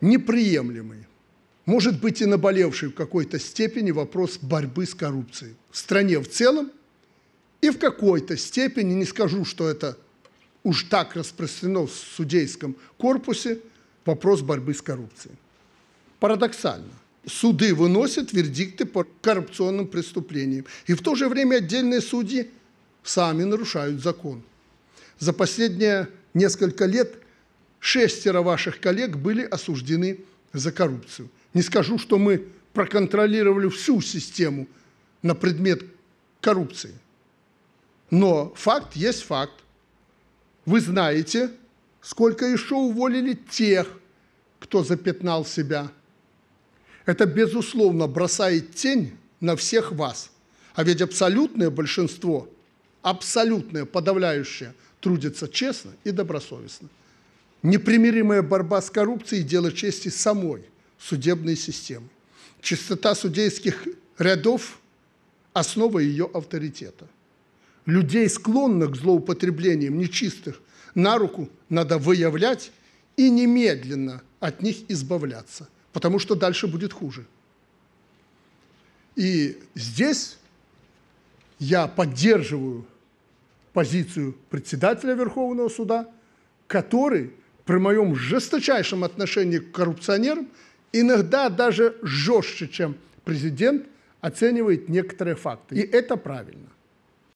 неприемлемый, может быть и наболевший в какой-то степени вопрос борьбы с коррупцией в стране в целом и в какой-то степени, не скажу, что это уж так распространено в судейском корпусе, вопрос борьбы с коррупцией. Парадоксально. Суды выносят вердикты по коррупционным преступлениям, и в то же время отдельные судьи сами нарушают закон. За последние несколько лет шестеро ваших коллег были осуждены за коррупцию. Не скажу, что мы проконтролировали всю систему на предмет коррупции. Но факт есть факт. Вы знаете, сколько еще уволили тех, кто запятнал себя. Это, безусловно, бросает тень на всех вас. А ведь абсолютное большинство, абсолютное, подавляющее, трудится честно и добросовестно непримиримая борьба с коррупцией – дело чести самой судебной системы. Чистота судейских рядов – основа ее авторитета. Людей, склонных к злоупотреблениям нечистых, на руку надо выявлять и немедленно от них избавляться, потому что дальше будет хуже. И здесь я поддерживаю позицию председателя Верховного суда, который при моем жесточайшем отношении к коррупционерам, иногда даже жестче, чем президент, оценивает некоторые факты. И это правильно.